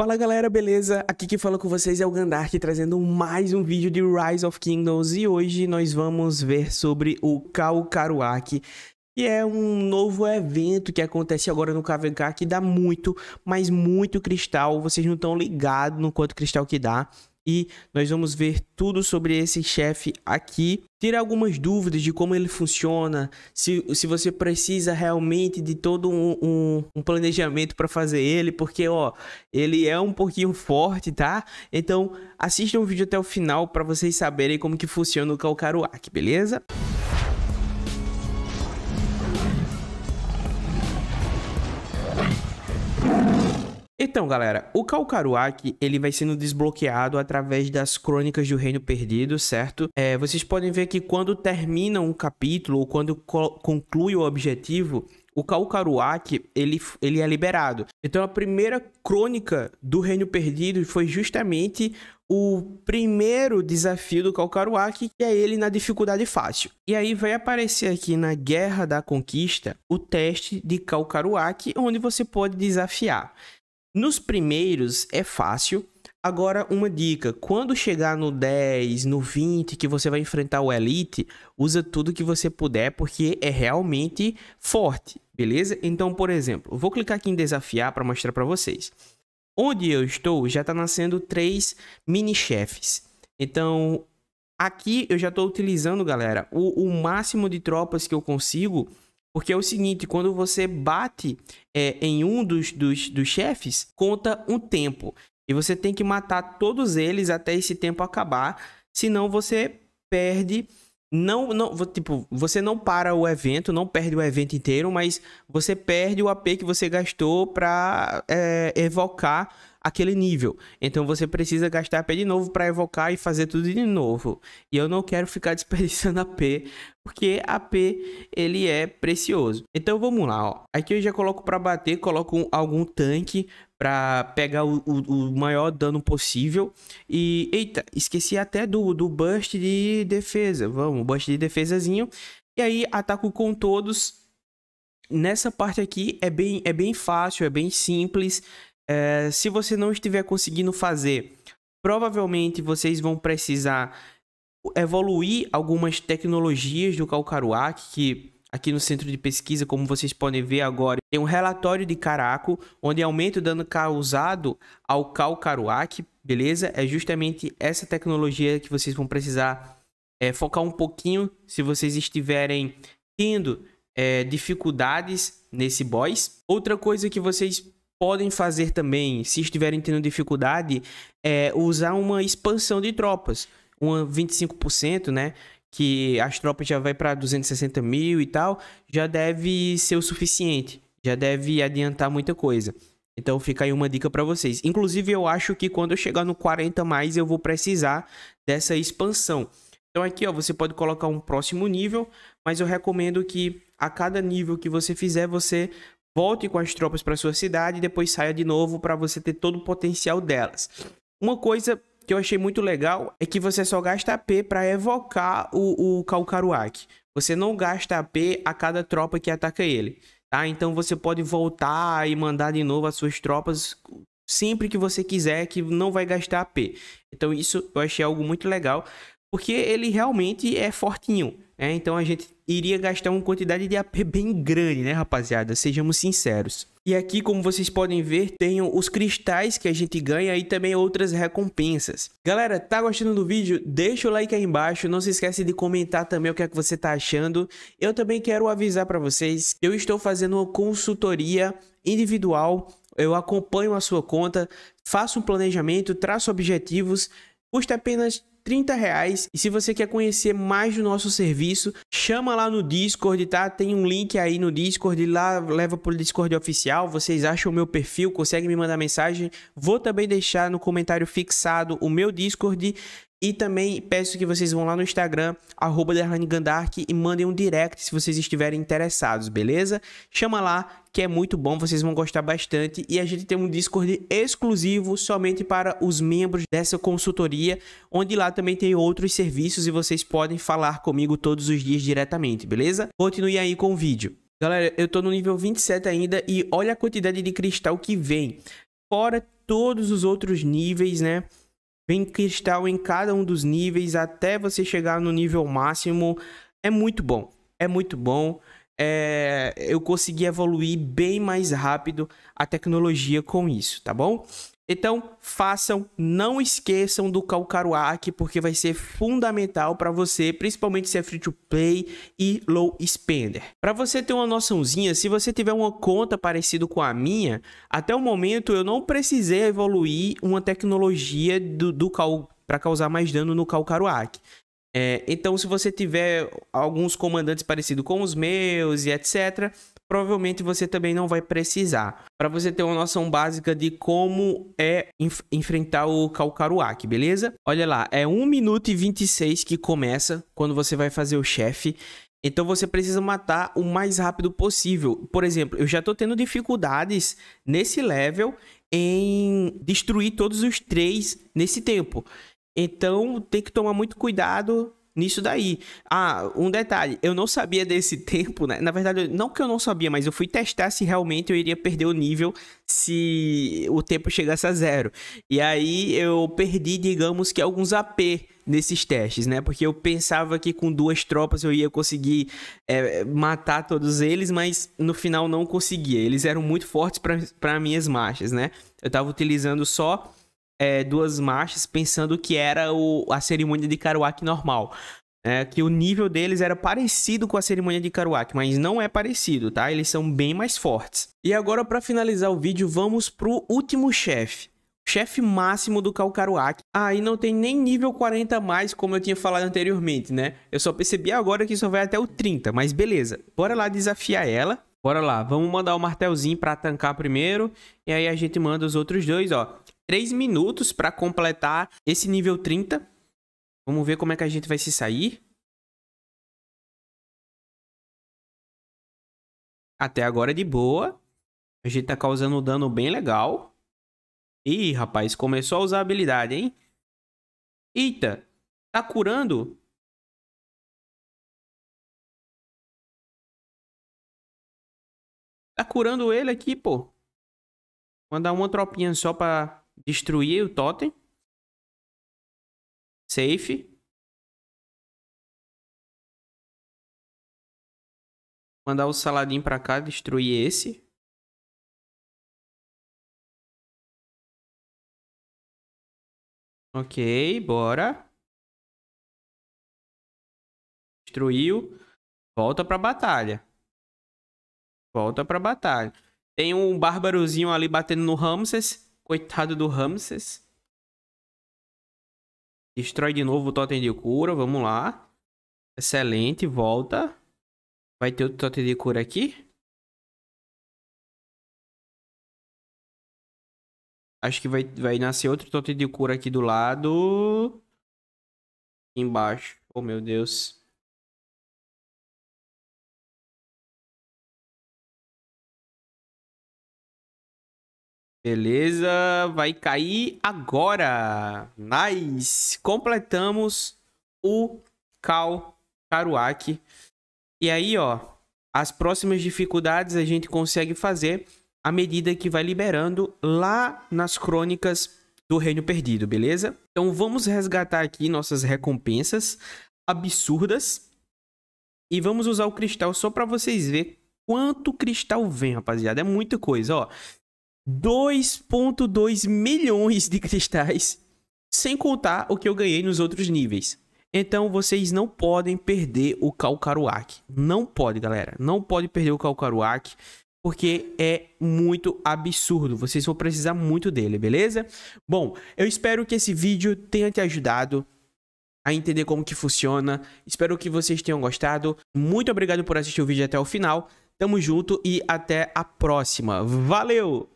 Fala galera, beleza? Aqui que fala com vocês é o Gandark trazendo mais um vídeo de Rise of Kingdoms e hoje nós vamos ver sobre o Kalkaruak, que é um novo evento que acontece agora no KVK que dá muito, mas muito cristal, vocês não estão ligados no quanto cristal que dá e nós vamos ver tudo sobre esse chefe aqui, Tire algumas dúvidas de como ele funciona, se, se você precisa realmente de todo um, um, um planejamento para fazer ele, porque ó, ele é um pouquinho forte, tá? Então assista o vídeo até o final para vocês saberem como que funciona o Calcaruac, beleza? Então, galera, o Calcaruac, ele vai sendo desbloqueado através das Crônicas do Reino Perdido, certo? É, vocês podem ver que quando termina um capítulo ou quando conclui o objetivo, o Calcaruac, ele, ele é liberado. Então, a primeira crônica do Reino Perdido foi justamente o primeiro desafio do Calcaruac, que é ele na dificuldade fácil. E aí vai aparecer aqui na Guerra da Conquista o teste de Calcaruac, onde você pode desafiar. Nos primeiros é fácil. Agora, uma dica: quando chegar no 10, no 20, que você vai enfrentar o Elite, usa tudo que você puder, porque é realmente forte, beleza? Então, por exemplo, vou clicar aqui em desafiar para mostrar para vocês. Onde eu estou, já está nascendo três mini-chefes. Então, aqui eu já estou utilizando, galera, o, o máximo de tropas que eu consigo porque é o seguinte, quando você bate é, em um dos, dos, dos chefes, conta um tempo. E você tem que matar todos eles até esse tempo acabar. Senão você perde. Não, não, tipo, você não para o evento, não perde o evento inteiro, mas você perde o AP que você gastou para é, evocar aquele nível. Então você precisa gastar AP de novo para evocar e fazer tudo de novo. E eu não quero ficar desperdiçando AP, porque AP ele é precioso. Então vamos lá, ó. Aqui eu já coloco para bater, coloco algum tanque para pegar o, o, o, maior dano possível. E eita, esqueci até do, do burst de defesa. Vamos, burst de defesazinho. E aí ataco com todos. Nessa parte aqui é bem, é bem fácil, é bem simples. É, se você não estiver conseguindo fazer, provavelmente vocês vão precisar evoluir algumas tecnologias do Calcaruac, que aqui no centro de pesquisa, como vocês podem ver agora, tem um relatório de Caraco, onde aumenta o dano causado ao Calcaruac, beleza? É justamente essa tecnologia que vocês vão precisar é, focar um pouquinho se vocês estiverem tendo é, dificuldades nesse boss. Outra coisa que vocês podem fazer também, se estiverem tendo dificuldade, é usar uma expansão de tropas, uma 25%, né? Que as tropas já vai para 260 mil e tal, já deve ser o suficiente, já deve adiantar muita coisa. Então fica aí uma dica para vocês. Inclusive eu acho que quando eu chegar no 40 mais eu vou precisar dessa expansão. Então aqui ó, você pode colocar um próximo nível, mas eu recomendo que a cada nível que você fizer você volte com as tropas para sua cidade e depois saia de novo para você ter todo o potencial delas. Uma coisa que eu achei muito legal é que você só gasta AP para evocar o, o Kalkaruak. Você não gasta AP a cada tropa que ataca ele. Tá? Então você pode voltar e mandar de novo as suas tropas sempre que você quiser, que não vai gastar AP. Então isso eu achei algo muito legal, porque ele realmente é fortinho. Né? Então a gente iria gastar uma quantidade de AP bem grande, né, rapaziada? Sejamos sinceros. E aqui, como vocês podem ver, tenho os cristais que a gente ganha e também outras recompensas. Galera, tá gostando do vídeo? Deixa o like aí embaixo, não se esquece de comentar também o que é que você tá achando. Eu também quero avisar para vocês, eu estou fazendo uma consultoria individual, eu acompanho a sua conta, faço um planejamento, traço objetivos, custa apenas 30 reais. E se você quer conhecer mais do nosso serviço, chama lá no Discord, tá? Tem um link aí no Discord, lá leva pro Discord oficial. Vocês acham o meu perfil, conseguem me mandar mensagem. Vou também deixar no comentário fixado o meu Discord. E também peço que vocês vão lá no Instagram, arroba e mandem um direct se vocês estiverem interessados, beleza? Chama lá, que é muito bom, vocês vão gostar bastante. E a gente tem um Discord exclusivo somente para os membros dessa consultoria, onde lá também tem outros serviços e vocês podem falar comigo todos os dias diretamente, beleza? Continue aí com o vídeo. Galera, eu tô no nível 27 ainda e olha a quantidade de cristal que vem. Fora todos os outros níveis, né? Vem cristal em cada um dos níveis até você chegar no nível máximo. É muito bom. É muito bom. É... eu consegui evoluir bem mais rápido a tecnologia com isso, tá bom? Então, façam, não esqueçam do Calcaruac, porque vai ser fundamental para você, principalmente se é free to play e low spender. Para você ter uma noçãozinha, se você tiver uma conta parecida com a minha, até o momento eu não precisei evoluir uma tecnologia do, do cal para causar mais dano no Calcaruac. É, então, se você tiver alguns comandantes parecidos com os meus e etc, provavelmente você também não vai precisar. Para você ter uma noção básica de como é enf enfrentar o Calcaruac, beleza? Olha lá, é 1 minuto e 26 que começa quando você vai fazer o chefe. Então você precisa matar o mais rápido possível. Por exemplo, eu já tô tendo dificuldades nesse level em destruir todos os três nesse tempo. Então tem que tomar muito cuidado nisso daí. Ah, um detalhe, eu não sabia desse tempo, né? Na verdade, não que eu não sabia, mas eu fui testar se realmente eu iria perder o nível se o tempo chegasse a zero. E aí eu perdi, digamos que alguns AP nesses testes, né? Porque eu pensava que com duas tropas eu ia conseguir é, matar todos eles, mas no final não conseguia. Eles eram muito fortes para minhas marchas, né? Eu tava utilizando só é, duas marchas, pensando que era o, a cerimônia de Karuak normal. É, que o nível deles era parecido com a cerimônia de Karuak, mas não é parecido, tá? Eles são bem mais fortes. E agora, para finalizar o vídeo, vamos pro último chefe. Chefe máximo do Kalkaruak. Aí ah, não tem nem nível 40 mais, como eu tinha falado anteriormente, né? Eu só percebi agora que só vai até o 30, mas beleza. Bora lá desafiar ela. Bora lá, vamos mandar o martelzinho para tancar primeiro e aí a gente manda os outros dois, ó. três minutos para completar esse nível 30. Vamos ver como é que a gente vai se sair. Até agora é de boa. A gente tá causando um dano bem legal. Ih, rapaz, começou a usar a habilidade, hein? Eita, tá curando Tá curando ele aqui, pô. Mandar uma tropinha só pra destruir o totem. Safe. Mandar o Saladim pra cá, destruir esse. Ok, bora. Destruiu. Volta pra batalha. Volta pra batalha. Tem um bárbarozinho ali batendo no Ramses. Coitado do Ramses. Destrói de novo o totem de cura. Vamos lá. Excelente. Volta. Vai ter outro totem de cura aqui. Acho que vai, vai nascer outro totem de cura aqui do lado. Embaixo. Oh, meu Deus. Beleza, vai cair agora. Nice. Completamos o Cal Caruac. E aí, ó, as próximas dificuldades a gente consegue fazer à medida que vai liberando lá nas crônicas do Reino Perdido, beleza? Então vamos resgatar aqui nossas recompensas absurdas e vamos usar o cristal só para vocês ver quanto cristal vem, rapaziada. É muita coisa, ó. 2.2 milhões de cristais, sem contar o que eu ganhei nos outros níveis. Então vocês não podem perder o Calcaruac. Não pode, galera. Não pode perder o Calcaruac. Porque é muito absurdo. Vocês vão precisar muito dele, beleza? Bom, eu espero que esse vídeo tenha te ajudado a entender como que funciona. Espero que vocês tenham gostado. Muito obrigado por assistir o vídeo até o final. Tamo junto e até a próxima. Valeu!